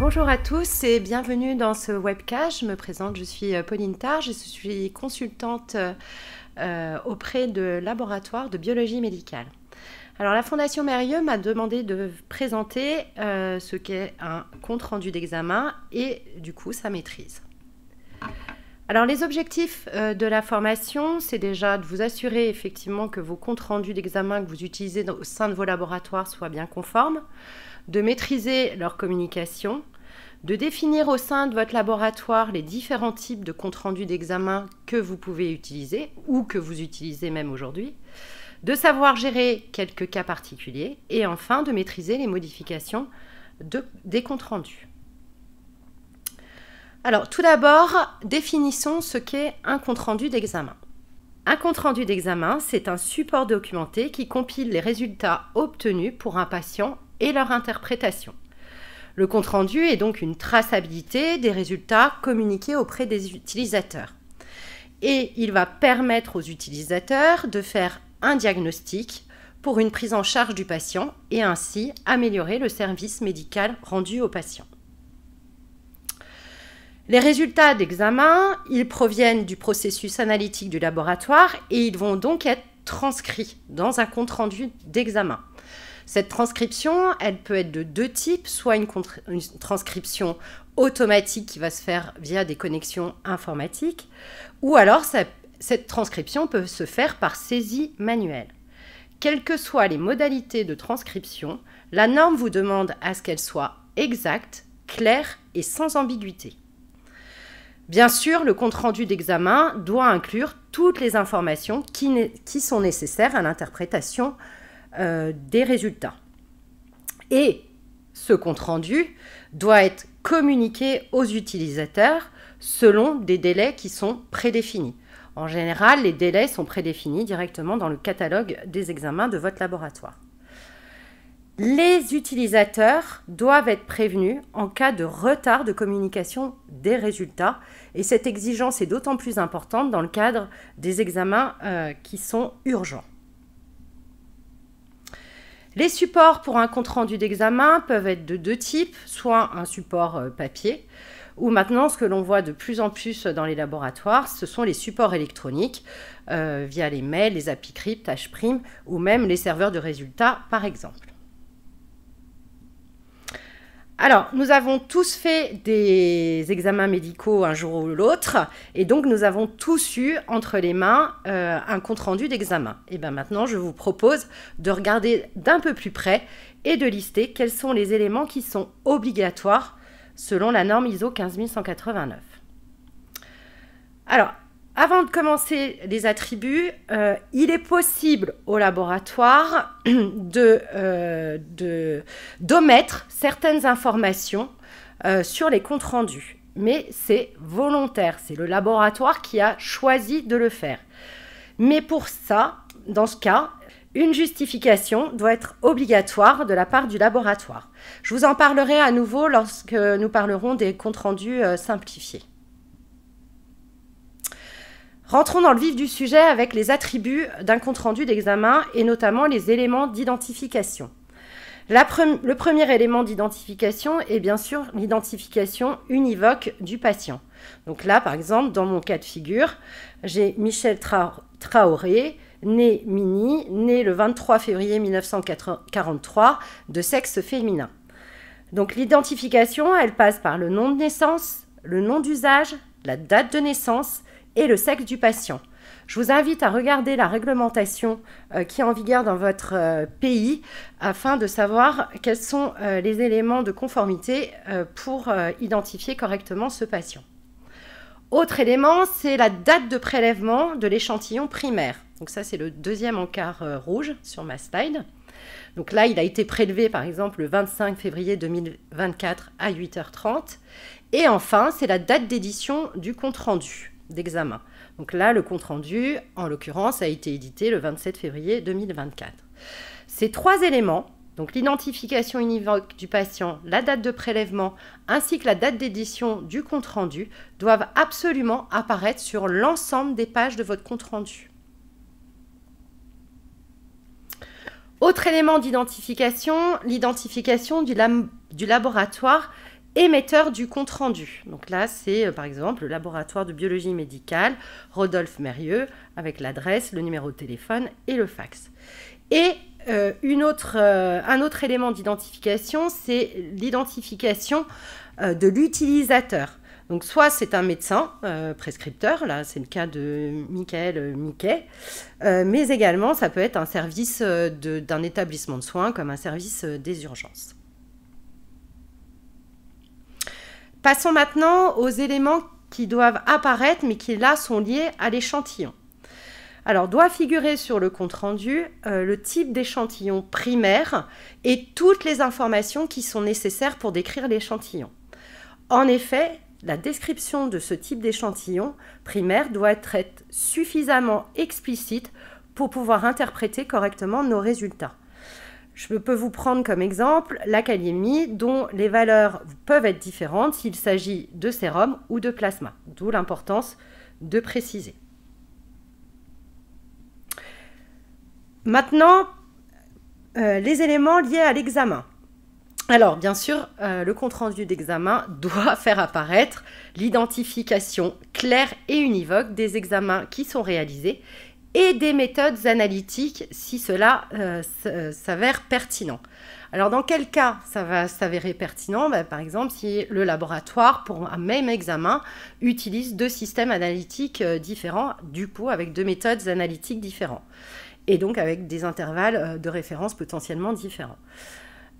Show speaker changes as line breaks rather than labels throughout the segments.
Bonjour à tous et bienvenue dans ce webcast. Je me présente, je suis euh, Pauline et je suis consultante euh, auprès de laboratoires de biologie médicale. Alors la Fondation Mérieux m'a demandé de présenter euh, ce qu'est un compte-rendu d'examen et du coup sa maîtrise. Alors les objectifs de la formation, c'est déjà de vous assurer effectivement que vos comptes rendus d'examen que vous utilisez au sein de vos laboratoires soient bien conformes, de maîtriser leur communication, de définir au sein de votre laboratoire les différents types de comptes rendus d'examen que vous pouvez utiliser ou que vous utilisez même aujourd'hui, de savoir gérer quelques cas particuliers et enfin de maîtriser les modifications de, des comptes rendus. Alors tout d'abord, définissons ce qu'est un compte rendu d'examen. Un compte rendu d'examen, c'est un support documenté qui compile les résultats obtenus pour un patient et leur interprétation. Le compte-rendu est donc une traçabilité des résultats communiqués auprès des utilisateurs. Et il va permettre aux utilisateurs de faire un diagnostic pour une prise en charge du patient et ainsi améliorer le service médical rendu au patient. Les résultats d'examen, ils proviennent du processus analytique du laboratoire et ils vont donc être transcrits dans un compte-rendu d'examen. Cette transcription, elle peut être de deux types, soit une, transcription automatique qui va se faire via des connexions informatiques, ou alors cette transcription peut se faire par saisie manuelle. Quelles que soient les modalités de transcription, la norme vous demande à ce qu'elle soit exacte, claire et sans ambiguïté. Bien sûr, le compte-rendu d'examen doit inclure toutes les informations qui sont nécessaires à l'interprétation euh, des résultats. Et ce compte-rendu doit être communiqué aux utilisateurs selon des délais qui sont prédéfinis. En général, les délais sont prédéfinis directement dans le catalogue des examens de votre laboratoire. Les utilisateurs doivent être prévenus en cas de retard de communication des résultats et cette exigence est d'autant plus importante dans le cadre des examens euh, qui sont urgents. Les supports pour un compte-rendu d'examen peuvent être de deux types, soit un support euh, papier, ou maintenant ce que l'on voit de plus en plus dans les laboratoires, ce sont les supports électroniques euh, via les mails, les api-crypt, H', ou même les serveurs de résultats par exemple. Alors, nous avons tous fait des examens médicaux un jour ou l'autre, et donc nous avons tous eu entre les mains euh, un compte-rendu d'examen. Et bien maintenant, je vous propose de regarder d'un peu plus près et de lister quels sont les éléments qui sont obligatoires selon la norme ISO 15189. Alors, avant de commencer les attributs, euh, il est possible au laboratoire euh, d'omettre certaines informations euh, sur les comptes rendus. Mais c'est volontaire, c'est le laboratoire qui a choisi de le faire. Mais pour ça, dans ce cas, une justification doit être obligatoire de la part du laboratoire. Je vous en parlerai à nouveau lorsque nous parlerons des comptes rendus simplifiés. Rentrons dans le vif du sujet avec les attributs d'un compte-rendu d'examen et notamment les éléments d'identification. le premier élément d'identification est bien sûr l'identification univoque du patient. Donc là, par exemple, dans mon cas de figure, j'ai Michel Traoré, né Mini, né le 23 février 1943, de sexe féminin. Donc l'identification, elle passe par le nom de naissance, le nom d'usage, la date de naissance, et le sexe du patient. Je vous invite à regarder la réglementation euh, qui est en vigueur dans votre euh, pays afin de savoir quels sont euh, les éléments de conformité pour identifier correctement ce patient. Autre élément, c'est la date de prélèvement de l'échantillon primaire. Donc ça, c'est le deuxième encart rouge sur ma slide. Donc là, il a été prélevé par exemple le 25 février 2024 à 8h30. Et enfin, c'est la date d'édition du compte rendu d'examen. Donc là, le compte-rendu, en l'occurrence, a été édité le 27 février 2024. Ces trois éléments, donc l'identification univoque du patient, la date de prélèvement ainsi que la date d'édition du compte-rendu, doivent absolument apparaître sur l'ensemble des pages de votre compte-rendu. Autre élément d'identification, l'identification du, du, laboratoire émetteur du compte-rendu. Donc là, c'est euh, par exemple le laboratoire de biologie médicale, Rodolphe Mérieux, avec l'adresse, le numéro de téléphone et le fax. Et euh, autre, euh, un autre élément d'identification, c'est l'identification de l'utilisateur. Donc soit c'est un médecin prescripteur, là c'est le cas de Michael Miquet, mais également ça peut être un service d'un établissement de soins comme un service des urgences. Passons maintenant aux éléments qui doivent apparaître, mais qui là sont liés à l'échantillon. Alors, doit figurer sur le compte rendu euh, le type d'échantillon primaire et toutes les informations qui sont nécessaires pour décrire l'échantillon. En effet, la description de ce type d'échantillon primaire doit être suffisamment explicite pour pouvoir interpréter correctement nos résultats. Je peux vous prendre comme exemple l'académie dont les valeurs peuvent être différentes s'il s'agit de sérum ou de plasma, d'où l'importance de préciser. Maintenant, euh, les éléments liés à l'examen. Alors, bien sûr, euh, le compte-rendu d'examen doit faire apparaître l'identification claire et univoque des examens qui sont réalisés et des méthodes analytiques si cela euh, euh, s'avère pertinent. Alors dans quel cas ça va s'avérer pertinent bah, Par exemple si le laboratoire pour un même examen utilise deux systèmes analytiques euh, différents, du coup avec deux méthodes analytiques différentes et donc avec des intervalles de référence potentiellement différents.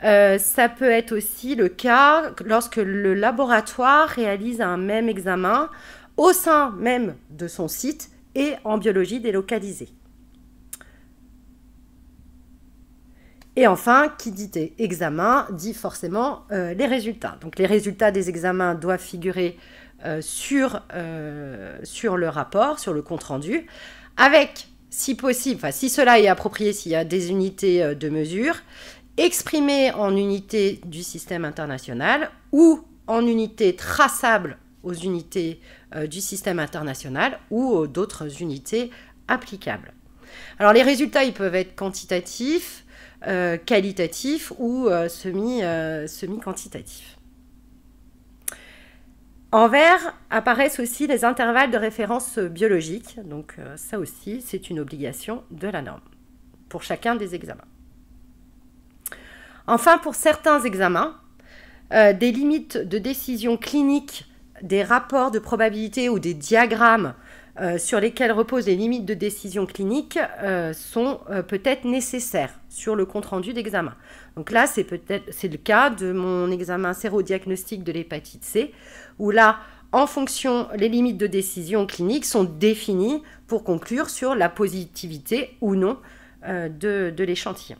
ça peut être aussi le cas lorsque le laboratoire réalise un même examen au sein même de son site et en biologie délocalisée. Et enfin, qui dit examen dit forcément euh, les résultats. Donc les résultats des examens doivent figurer euh, sur, euh, sur le rapport, sur le compte-rendu, avec, si possible, enfin, si cela est approprié, s'il y a des unités de mesure, exprimées en unités du système international ou en unités traçables aux unités euh, du système international ou euh, d'autres unités applicables. Alors les résultats, ils peuvent être quantitatifs, euh, qualitatifs ou semi-quantitatifs. en vert apparaissent aussi les intervalles de référence biologique, donc ça aussi c'est une obligation de la norme pour chacun des examens. Enfin, pour certains examens, des limites de décision clinique des rapports de probabilité ou des diagrammes euh, sur lesquels reposent les limites de décision clinique euh, sont euh, peut-être nécessaires sur le compte-rendu d'examen. Donc là, c'est peut-être c'est le cas de mon examen sérodiagnostique de l'hépatite C, où là, en fonction, les limites de décision clinique sont définies pour conclure sur la positivité ou non de l'échantillon.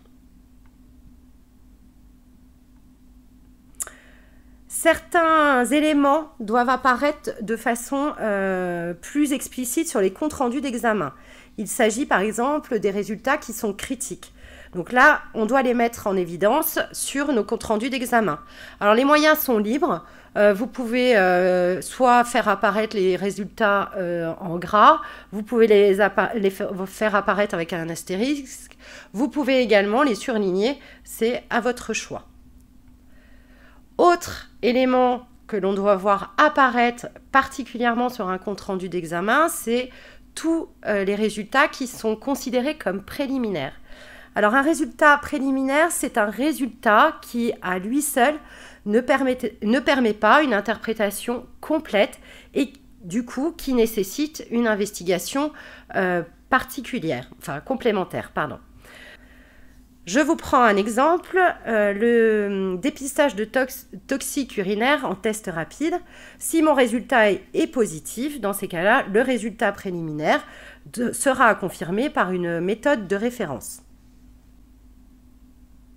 certains éléments doivent apparaître de façon euh, plus explicite sur les comptes rendus d'examen. Il s'agit par exemple des résultats qui sont critiques. Donc là, on doit les mettre en évidence sur nos comptes rendus d'examen. Alors les moyens sont libres. Euh, vous pouvez euh, soit faire apparaître les résultats en gras, vous pouvez les, faire apparaître avec un astérisque, vous pouvez également les surligner, c'est à votre choix. Autre élément que l'on doit voir apparaître particulièrement sur un compte rendu d'examen, c'est tous euh, les résultats qui sont considérés comme préliminaires. Alors un résultat préliminaire, c'est un résultat qui, à lui seul, ne permet, ne permet pas une interprétation complète et du coup qui nécessite une investigation euh, particulière, enfin complémentaire, pardon. Je vous prends un exemple, euh, le hum, dépistage de toxiques urinaires en test rapide. Si mon résultat est, positif, dans ces cas-là, le résultat préliminaire sera confirmé par une méthode de référence.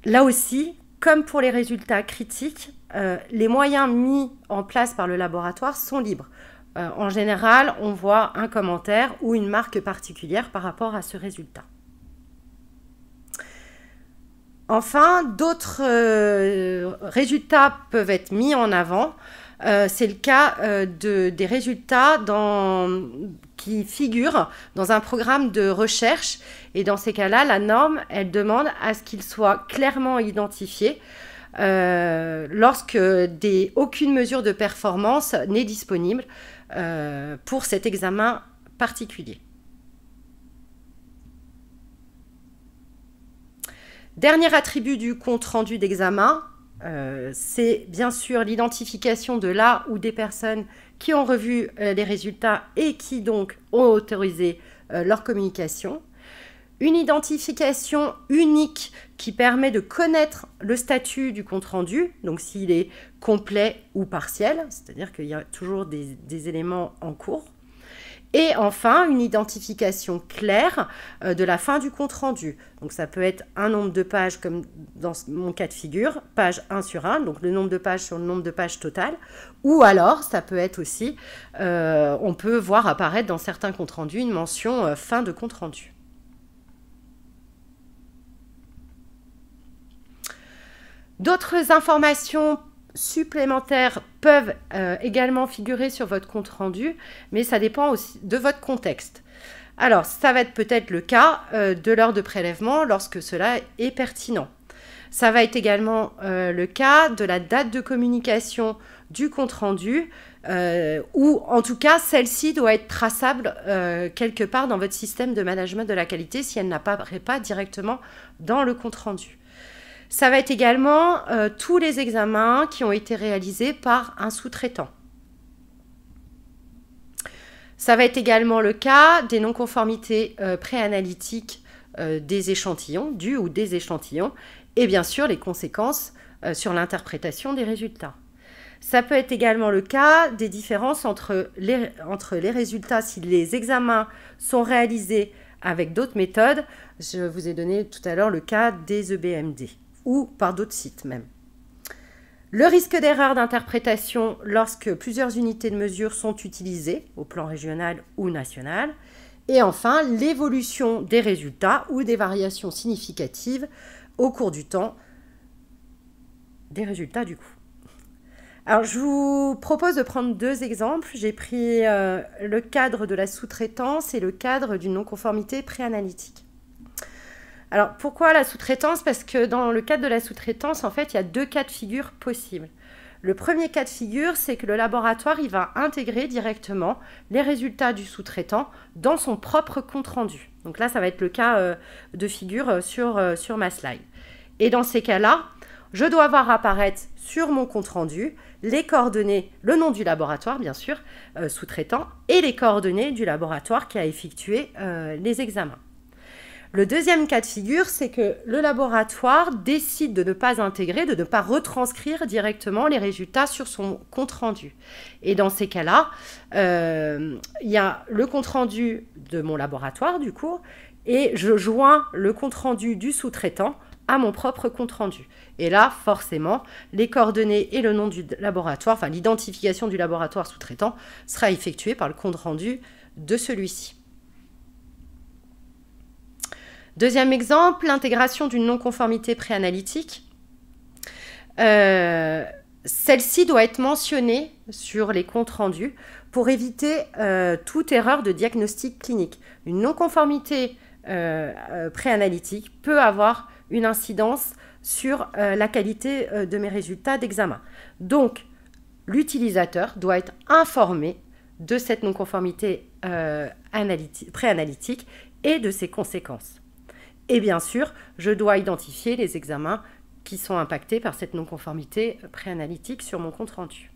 Là aussi, comme pour les résultats critiques, euh, les moyens mis en place par le laboratoire sont libres. Euh, en général, on voit un commentaire ou une marque particulière par rapport à ce résultat. Enfin, d'autres euh, résultats peuvent être mis en avant. Euh, c'est le cas euh, des résultats qui figurent dans un programme de recherche. Et dans ces cas-là, la norme, elle demande à ce qu'ils soient clairement identifiés lorsque aucune mesure de performance n'est disponible pour cet examen particulier. Dernier attribut du compte rendu d'examen, euh, c'est bien sûr l'identification de la ou des personnes qui ont revu euh, les résultats et qui donc ont autorisé euh, leur communication. Une identification unique qui permet de connaître le statut du compte rendu, donc s'il est complet ou partiel, c'est-à-dire qu'il y a toujours des éléments en cours. Et enfin, une identification claire euh, de la fin du compte-rendu. Donc ça peut être un nombre de pages comme dans mon cas de figure, page 1 sur 1, donc le nombre de pages sur le nombre de pages totales. Ou alors, ça peut être aussi, euh, on peut voir apparaître dans certains comptes rendus une mention euh, fin de compte rendu. D'autres informations supplémentaires peuvent euh, également figurer sur votre compte rendu, mais ça dépend aussi de votre contexte. Alors, ça va être peut-être le cas euh, de l'heure de prélèvement lorsque cela est pertinent. Ça va être également euh, le cas de la date de communication du compte rendu, ou en tout cas, celle-ci doit être traçable quelque part dans votre système de management de la qualité si elle n'apparaît pas directement dans le compte rendu. Ça va être également euh, tous les examens qui ont été réalisés par un sous-traitant. Ça va être également le cas des non-conformités pré euh, préanalytiques euh, des échantillons, du ou des échantillons, et bien sûr les conséquences sur l'interprétation des résultats. Ça peut être également le cas des différences entre les, entre les résultats si les examens sont réalisés avec d'autres méthodes. Je vous ai donné tout à l'heure le cas des EBMD ou par d'autres sites même. Le risque d'erreur d'interprétation lorsque plusieurs unités de mesure sont utilisées au plan régional ou national. Et enfin, l'évolution des résultats ou des variations significatives au cours du temps des résultats du coup. Alors, je vous propose de prendre deux exemples. J'ai pris euh, le cadre de la sous-traitance et le cadre d'une non-conformité préanalytique. Alors pourquoi la sous-traitance Parce que dans le cadre de la sous-traitance, en fait, il y a deux cas de figure possibles. Le premier cas de figure, c'est que le laboratoire, il va intégrer directement les résultats du sous-traitant dans son propre compte-rendu. Donc là, ça va être le cas euh, de figure euh, sur, euh, sur ma slide. Et dans ces cas-là, je dois voir apparaître sur mon compte-rendu les coordonnées, le nom du laboratoire bien sûr, sous-traitant, et les coordonnées du laboratoire qui a effectué les examens. Le deuxième cas de figure, c'est que le laboratoire décide de ne pas intégrer, de ne pas retranscrire directement les résultats sur son compte-rendu. Et dans ces cas-là, euh, il y a le compte-rendu de mon laboratoire, du coup, et je joins le compte-rendu du sous-traitant à mon propre compte-rendu. Et là, forcément, les coordonnées et le nom du laboratoire, enfin l'identification du laboratoire sous-traitant, sera effectuée par le compte-rendu de celui-ci. Deuxième exemple, l'intégration d'une non-conformité préanalytique. Euh, celle-ci doit être mentionnée sur les comptes rendus pour éviter euh, toute erreur de diagnostic clinique. Une non-conformité euh, préanalytique peut avoir une incidence sur la qualité de mes résultats d'examen. Donc, l'utilisateur doit être informé de cette non-conformité préanalytique et de ses conséquences. Et bien sûr, je dois identifier les examens qui sont impactés par cette non-conformité préanalytique sur mon compte rendu.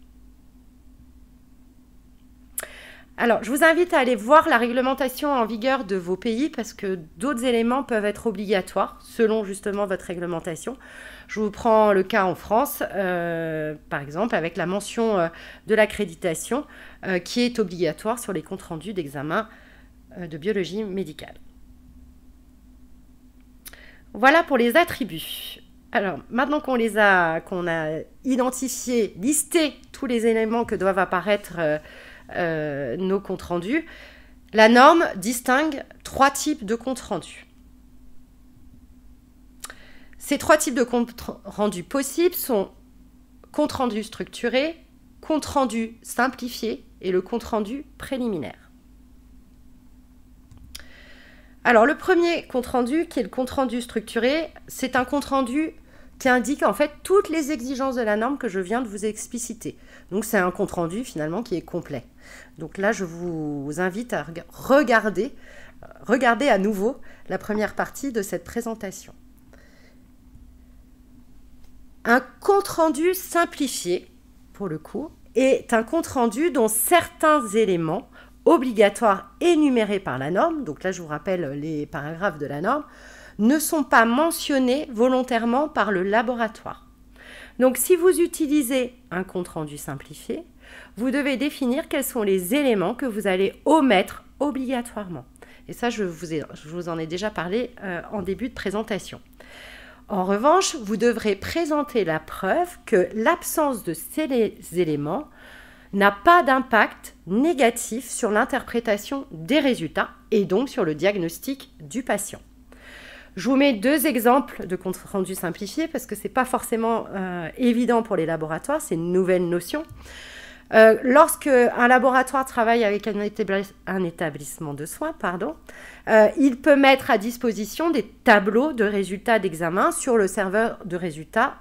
Alors, je vous invite à aller voir la réglementation en vigueur de vos pays parce que d'autres éléments peuvent être obligatoires selon justement votre réglementation. Je vous prends le cas en France, euh, par exemple, avec la mention euh, de l'accréditation euh, qui est obligatoire sur les comptes rendus d'examen de biologie médicale. Voilà pour les attributs. Alors, maintenant qu'on les a, qu'on a identifié, listé tous les éléments que doivent apparaître euh, euh, nos comptes rendus, la norme distingue trois types de comptes rendus. Ces trois types de comptes rendus possibles sont compte rendu structuré, compte rendu simplifié et le compte rendu préliminaire. Alors, le premier compte-rendu, qui est le compte-rendu structuré, c'est un compte-rendu qui indique en fait toutes les exigences de la norme que je viens de vous expliciter. Donc, c'est un compte-rendu finalement qui est complet. Donc là, je vous invite à regarder, regarder à nouveau la première partie de cette présentation. Un compte-rendu simplifié, pour le coup, est un compte-rendu dont certains éléments obligatoires énumérés par la norme, donc là je vous rappelle les paragraphes de la norme, ne sont pas mentionnés volontairement par le laboratoire. Donc si vous utilisez un compte-rendu simplifié, vous devez définir quels sont les éléments que vous allez omettre obligatoirement. Et ça, je vous, en ai déjà parlé euh, en début de présentation. En revanche, vous devrez présenter la preuve que l'absence de ces éléments n'a pas d'impact négatif sur l'interprétation des résultats et donc sur le diagnostic du patient. Je vous mets deux exemples de compte rendu simplifié parce que ce n'est pas forcément euh, évident pour les laboratoires, c'est une nouvelle notion. Lorsqu'un euh, lorsque un laboratoire travaille avec un, établissement de soins, pardon, euh, il peut mettre à disposition des tableaux de résultats d'examen sur le serveur de résultats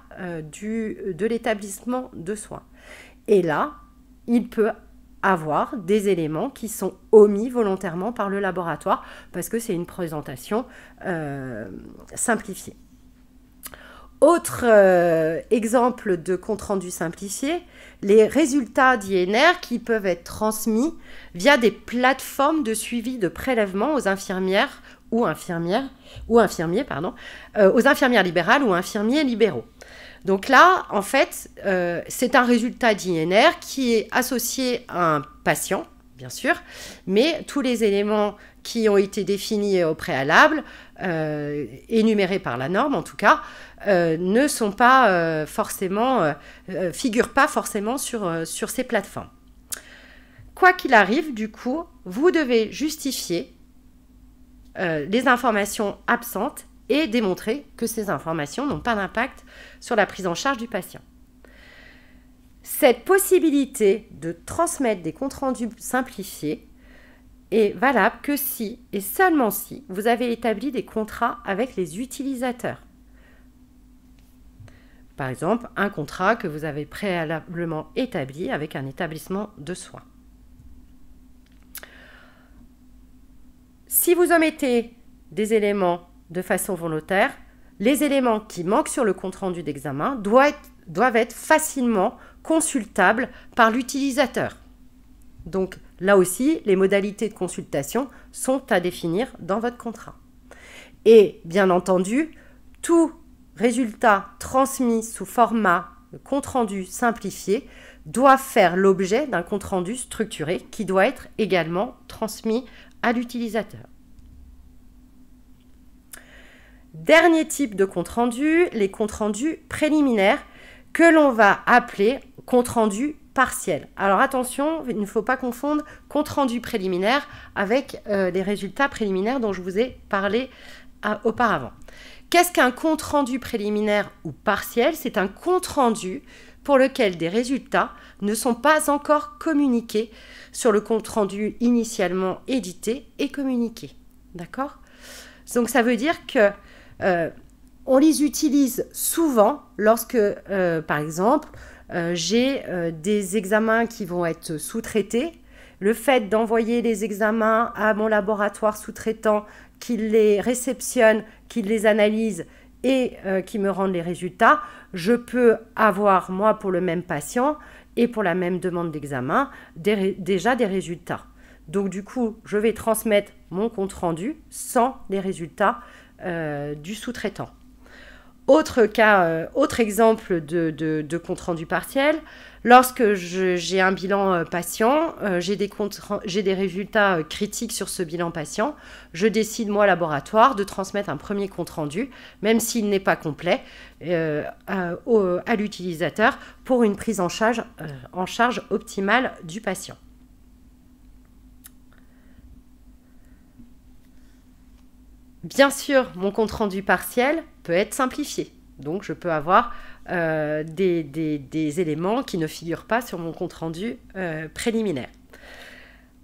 du, de l'établissement de soins. Et là, il peut avoir des éléments qui sont omis volontairement par le laboratoire parce que c'est une présentation euh, simplifiée. Autre euh, exemple de compte-rendu simplifié, les résultats d'INR qui peuvent être transmis via des plateformes de suivi de prélèvement aux infirmières ou infirmières ou infirmiers euh, aux infirmières libérales ou infirmiers libéraux. Donc là, en fait, euh, c'est un résultat d'INR qui est associé à un patient, bien sûr, mais tous les éléments qui ont été définis au préalable, euh, énumérés par la norme en tout cas, euh, ne sont pas forcément, figurent pas forcément sur, sur ces plateformes. Quoi qu'il arrive, du coup, vous devez justifier les informations absentes et démontrer que ces informations n'ont pas d'impact sur la prise en charge du patient. Cette possibilité de transmettre des comptes rendus simplifiés est valable que si et seulement si vous avez établi des contrats avec les utilisateurs. Par exemple, un contrat que vous avez préalablement établi avec un établissement de soins. Si vous omettez des éléments de façon volontaire, les éléments qui manquent sur le compte-rendu d'examen doivent, doivent être facilement consultables par l'utilisateur. Donc là aussi, les modalités de consultation sont à définir dans votre contrat. Et bien entendu, tout résultat transmis sous format compte-rendu simplifié doit faire l'objet d'un compte-rendu structuré qui doit être également transmis à l'utilisateur. Dernier type de compte rendu, les comptes rendus préliminaires que l'on va appeler compte rendu partiel. Alors attention, il ne faut pas confondre compte rendu préliminaire avec euh, les résultats préliminaires dont je vous ai parlé euh, auparavant. Qu'est-ce qu'un compte rendu préliminaire ou partiel C'est un compte rendu pour lequel des résultats ne sont pas encore communiqués sur le compte rendu initialement édité et communiqué. D'accord Donc ça veut dire que euh, on les utilise souvent lorsque, euh, par exemple, euh, j'ai des examens qui vont être sous-traités. Le fait d'envoyer les examens à mon laboratoire sous-traitant, qu'il les réceptionne, qu'il les analyse et qui me rende les résultats, je peux avoir, moi, pour le même patient et pour la même demande d'examen, déjà des résultats. Donc du coup, je vais transmettre mon compte rendu sans les résultats euh, du sous-traitant. Autre euh, exemple de, compte rendu partiel. Lorsque j'ai un bilan euh, patient, j'ai des, résultats critiques sur ce bilan patient. Je décide, moi, laboratoire, de transmettre un premier compte rendu, même s'il n'est pas complet, à, l'utilisateur pour une prise en charge, en charge optimale du patient. Bien sûr, mon compte rendu partiel peut être simplifié. Donc je peux avoir euh, des, éléments qui ne figurent pas sur mon compte rendu euh, préliminaire.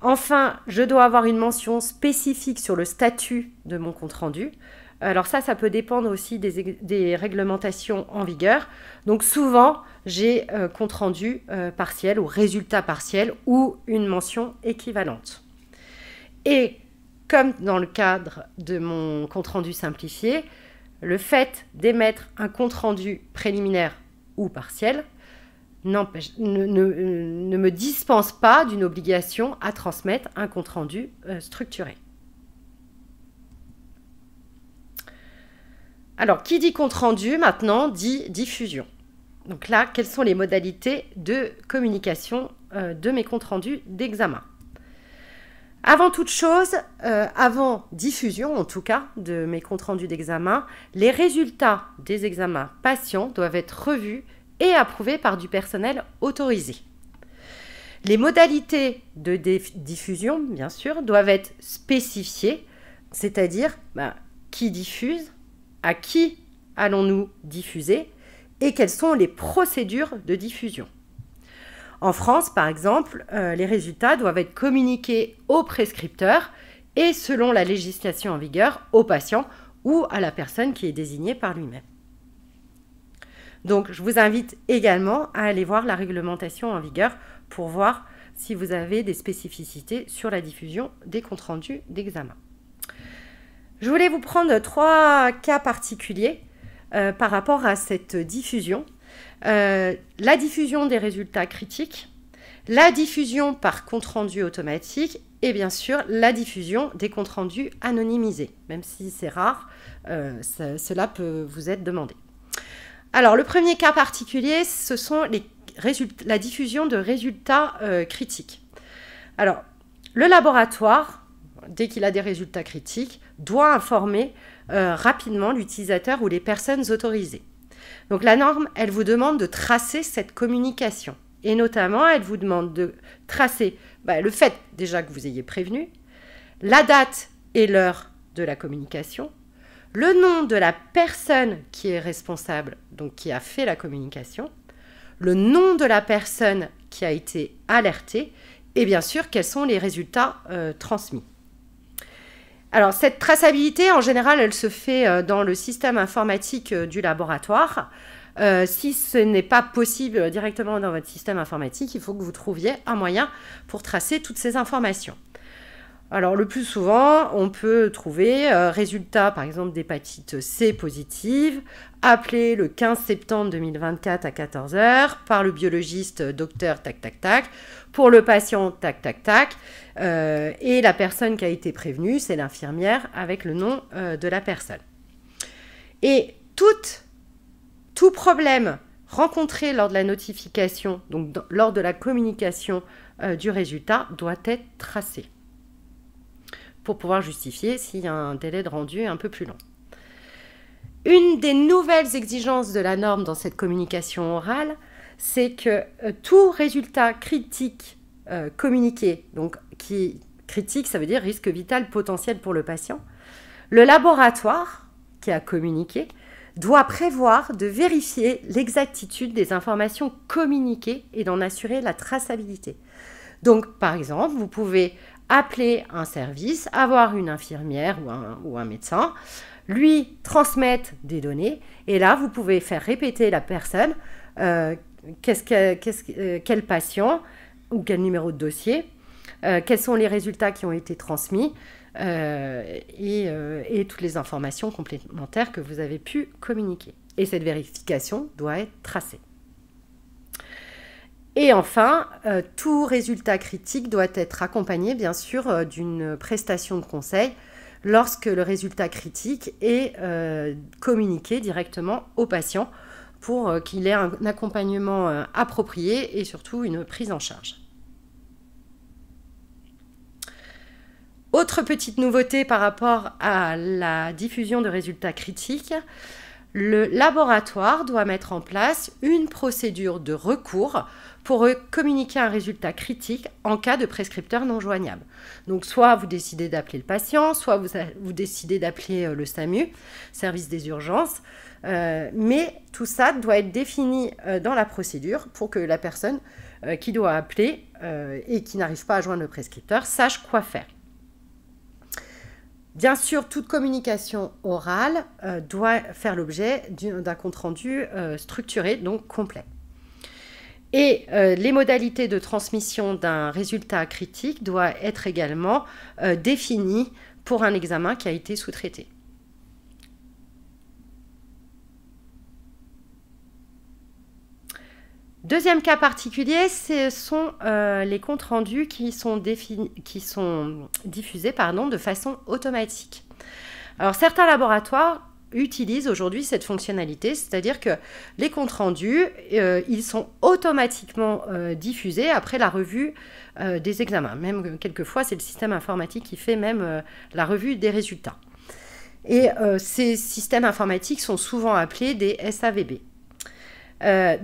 Enfin, je dois avoir une mention spécifique sur le statut de mon compte rendu. Alors ça, ça peut dépendre aussi des, réglementations en vigueur. Donc souvent, j'ai euh, compte rendu partiel ou résultat partiel ou une mention équivalente. Et comme dans le cadre de mon compte-rendu simplifié, le fait d'émettre un compte-rendu préliminaire ou partiel ne, ne, me dispense pas d'une obligation à transmettre un compte-rendu euh, structuré. Alors, qui dit compte-rendu maintenant dit diffusion. Donc là, quelles sont les modalités de communication euh, de mes comptes rendus d'examen avant toute chose, euh, avant diffusion en tout cas de mes comptes rendus d'examen, les résultats des examens patients doivent être revus et approuvés par du personnel autorisé. Les modalités de diffusion, bien sûr, doivent être spécifiées, c'est-à-dire ben, qui diffuse, à qui allons-nous diffuser et quelles sont les procédures de diffusion. En France, par exemple, euh, les résultats doivent être communiqués au prescripteur et, selon la législation en vigueur, au patient ou à la personne qui est désignée par lui-même. Donc, je vous invite également à aller voir la réglementation en vigueur pour voir si vous avez des spécificités sur la diffusion des comptes rendus d'examen. Je voulais vous prendre trois cas particuliers euh, par rapport à cette diffusion euh, la diffusion des résultats critiques, la diffusion par compte-rendu automatique et bien sûr la diffusion des comptes rendus anonymisés. Même si c'est rare, euh, cela peut vous être demandé. Alors le premier cas particulier, ce sont les la diffusion de résultats euh, critiques. Alors le laboratoire, dès qu'il a des résultats critiques, doit informer rapidement l'utilisateur ou les personnes autorisées. Donc la norme, elle vous demande de tracer cette communication. Et notamment, elle vous demande de tracer bah, le fait déjà que vous ayez prévenu, la date et l'heure de la communication, le nom de la personne qui est responsable, donc qui a fait la communication, le nom de la personne qui a été alertée, et bien sûr quels sont les résultats euh, transmis. Alors cette traçabilité, en général, elle se fait euh, dans le système informatique euh, du laboratoire. Euh, si ce n'est pas possible directement dans votre système informatique, il faut que vous trouviez un moyen pour tracer toutes ces informations. Alors le plus souvent, on peut trouver euh, résultat par exemple d'hépatite C positive, appelé le 15 septembre 2024 à 14h par le biologiste docteur tac tac tac pour le patient tac tac tac euh, et la personne qui a été prévenue, c'est l'infirmière avec le nom euh, de la personne. Et tout problème rencontré lors de la notification, donc lors de la communication du résultat, doit être tracé pour pouvoir justifier s'il y a un délai de rendu un peu plus long. Une des nouvelles exigences de la norme dans cette communication orale, c'est que euh, tout résultat critique euh, communiqué, donc qui critique, ça veut dire risque vital potentiel pour le patient, le laboratoire qui a communiqué doit prévoir de vérifier l'exactitude des informations communiquées et d'en assurer la traçabilité. Donc, par exemple, vous pouvez appeler un service, avoir une infirmière ou un, médecin, lui transmettre des données, et là, vous pouvez faire répéter la personne euh, euh, quel patient ou quel numéro de dossier, euh, quels sont les résultats qui ont été transmis et toutes les informations complémentaires que vous avez pu communiquer. Et cette vérification doit être tracée. Et enfin, euh, tout résultat critique doit être accompagné bien sûr euh, d'une prestation de conseil lorsque le résultat critique est euh, communiqué directement au patient pour qu'il ait un accompagnement approprié et surtout une prise en charge. Autre petite nouveauté par rapport à la diffusion de résultats critiques, le laboratoire doit mettre en place une procédure de recours pour communiquer un résultat critique en cas de prescripteur non joignable. Donc soit vous décidez d'appeler le patient, soit vous, décidez d'appeler euh, le SAMU, service des urgences, euh, mais tout ça doit être défini euh, dans la procédure pour que la personne qui doit appeler et qui n'arrive pas à joindre le prescripteur sache quoi faire. Bien sûr, toute communication orale doit faire l'objet d'un compte-rendu structuré, donc complet. Et euh, les modalités de transmission d'un résultat critique doivent être également euh, définies pour un examen qui a été sous-traité. Deuxième cas particulier, ce sont euh, les comptes rendus qui sont, qui sont diffusés de façon automatique. Alors certains laboratoires utilisent aujourd'hui cette fonctionnalité, c'est-à-dire que les comptes rendus, euh, ils sont automatiquement euh, diffusés après la revue euh, des examens. Même quelquefois, c'est le système informatique qui fait même la revue des résultats. Et ces systèmes informatiques sont souvent appelés des SAVB.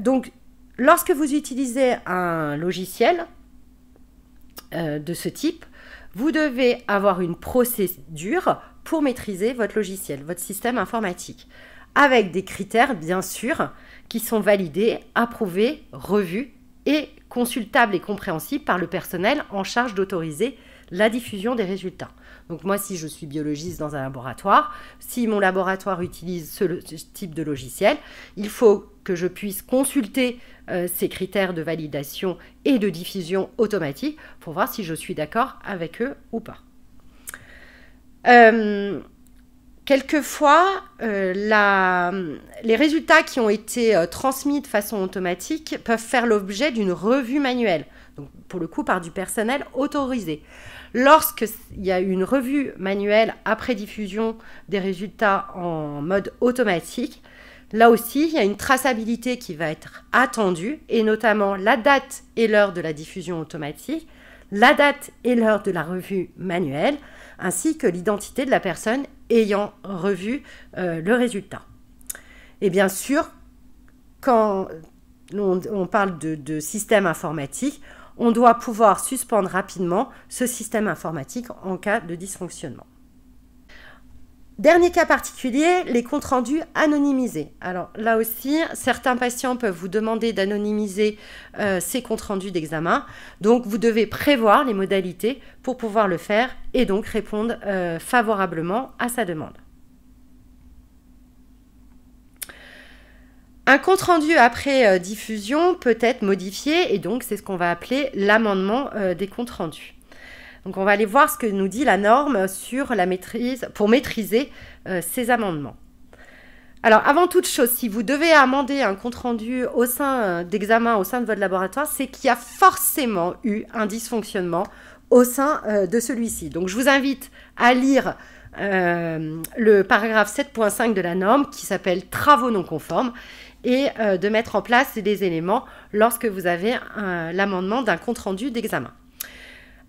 donc, lorsque vous utilisez un logiciel de ce type, vous devez avoir une procédure pour maîtriser votre logiciel, votre système informatique, avec des critères bien sûr qui sont validés, approuvés, revus et consultables et compréhensibles par le personnel en charge d'autoriser la diffusion des résultats. Donc moi, si je suis biologiste dans un laboratoire, si mon laboratoire utilise ce, type de logiciel, il faut que je puisse consulter euh, ces critères de validation et de diffusion automatique pour voir si je suis d'accord avec eux ou pas. Euh, quelquefois, euh, les résultats qui ont été euh, transmis de façon automatique peuvent faire l'objet d'une revue manuelle, donc pour le coup par du personnel autorisé. Lorsqu'il y a une revue manuelle après diffusion des résultats en mode automatique, là aussi, il y a une traçabilité qui va être attendue, et notamment la date et l'heure de la diffusion automatique, la date et l'heure de la revue manuelle, ainsi que l'identité de la personne ayant revu euh, le résultat. Et bien sûr, quand on, parle de, système informatique, on doit pouvoir suspendre rapidement ce système informatique en cas de dysfonctionnement. Dernier cas particulier, les comptes rendus anonymisés. Alors là aussi, certains patients peuvent vous demander d'anonymiser euh, ces comptes rendus d'examen. Donc vous devez prévoir les modalités pour pouvoir le faire et donc répondre euh, favorablement à sa demande. Un compte rendu après euh, diffusion peut être modifié et donc c'est ce qu'on va appeler l'amendement des comptes rendus. Donc on va aller voir ce que nous dit la norme sur la maîtrise, pour maîtriser euh, ces amendements. Alors avant toute chose, si vous devez amender un compte-rendu au sein euh, d'examen, au sein de votre laboratoire, c'est qu'il y a forcément eu un dysfonctionnement au sein euh, de celui-ci. Donc je vous invite à lire le paragraphe 7.5 de la norme qui s'appelle travaux non conformes et de mettre en place des éléments lorsque vous avez l'amendement d'un compte-rendu d'examen.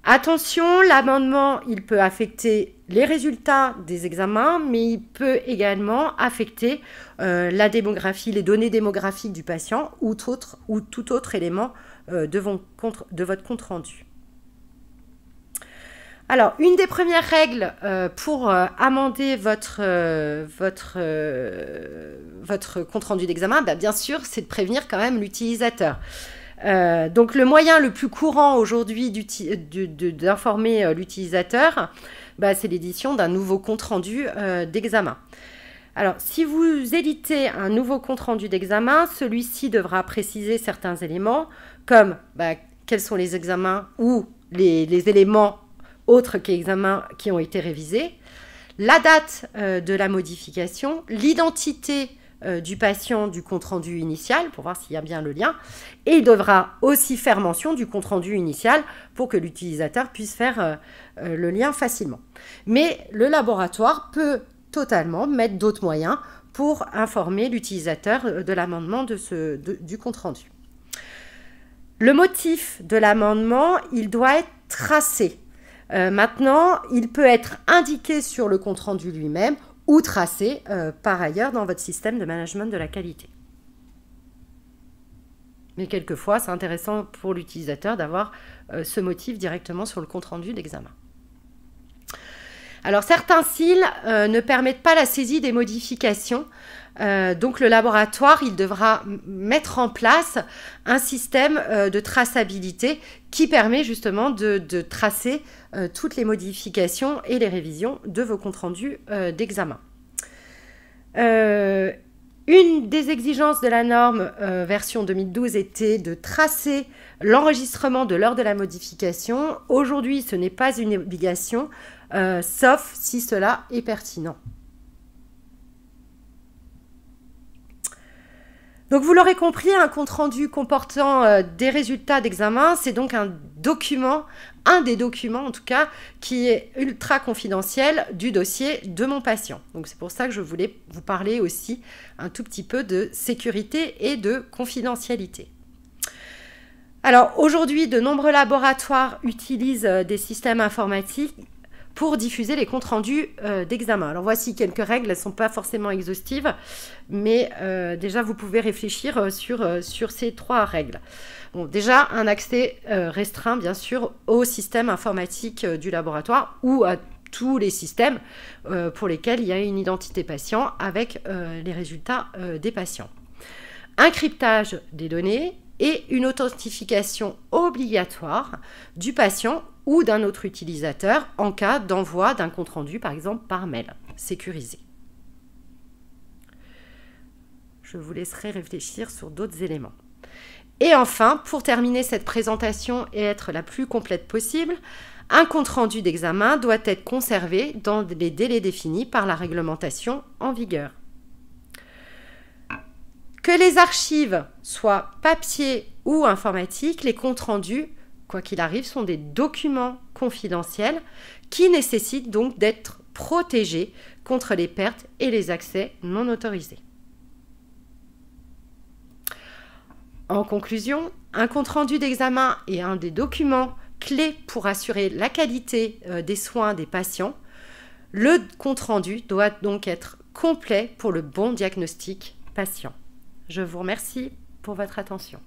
Attention, l'amendement, il peut affecter les résultats des examens, mais il peut également affecter euh, la démographie, les données démographiques du patient ou tout autre, élément euh, de, votre compte-rendu. Alors, une des premières règles euh, pour amender votre, compte-rendu d'examen, bah, bien sûr, c'est de prévenir quand même l'utilisateur. Euh, donc le moyen le plus courant aujourd'hui d'informer euh, l'utilisateur, bah, c'est l'édition d'un nouveau compte-rendu euh, d'examen. Alors, si vous éditez un nouveau compte-rendu d'examen, celui-ci devra préciser certains éléments, comme bah, quels sont les examens ou les, éléments autres qu'examens qui ont été révisés, la date de la modification, l'identité euh, du patient du compte-rendu initial pour voir s'il y a bien le lien. Et il devra aussi faire mention du compte-rendu initial pour que l'utilisateur puisse faire euh, euh, le lien facilement. Mais le laboratoire peut totalement mettre d'autres moyens pour informer l'utilisateur de l'amendement du compte-rendu. Le motif de l'amendement, il doit être tracé. maintenant, il peut être indiqué sur le compte-rendu lui-même ou tracé euh, par ailleurs dans votre système de management de la qualité. Mais quelquefois, c'est intéressant pour l'utilisateur d'avoir euh, ce motif directement sur le compte-rendu d'examen. Alors certains cils euh, ne permettent pas la saisie des modifications euh, donc le laboratoire, il devra mettre en place un système euh, de traçabilité qui permet justement de, tracer euh, toutes les modifications et les révisions de vos comptes rendus d'examen. une des exigences de la norme version 2012 était de tracer l'enregistrement de l'heure de la modification. Aujourd'hui, ce n'est pas une obligation, sauf si cela est pertinent. Donc vous l'aurez compris, un compte-rendu comportant euh, des résultats d'examen, c'est donc un document, un des documents en tout cas, qui est ultra confidentiel du dossier de mon patient. Donc c'est pour ça que je voulais vous parler aussi un tout petit peu de sécurité et de confidentialité. Alors aujourd'hui, de nombreux laboratoires utilisent euh, des systèmes informatiques pour diffuser les comptes rendus euh, d'examen. Alors voici quelques règles, elles ne sont pas forcément exhaustives, mais euh, déjà vous pouvez réfléchir euh, sur, sur ces trois règles. déjà un accès restreint bien sûr au système informatique du laboratoire ou à tous les systèmes pour lesquels il y a une identité patient avec les résultats des patients. Un cryptage des données et une authentification obligatoire du patient ou d'un autre utilisateur en cas d'envoi d'un compte-rendu, par exemple par mail sécurisé. Je vous laisserai réfléchir sur d'autres éléments. Et enfin, pour terminer cette présentation et être la plus complète possible, un compte-rendu d'examen doit être conservé dans les délais définis par la réglementation en vigueur. Que les archives soient papier ou informatique, les comptes rendus quoi qu'il arrive, sont des documents confidentiels qui nécessitent donc d'être protégés contre les pertes et les accès non autorisés. En conclusion, un compte-rendu d'examen est un des documents clés pour assurer la qualité euh, des soins des patients. Le compte-rendu doit donc être complet pour le bon diagnostic patient. Je vous remercie pour votre attention.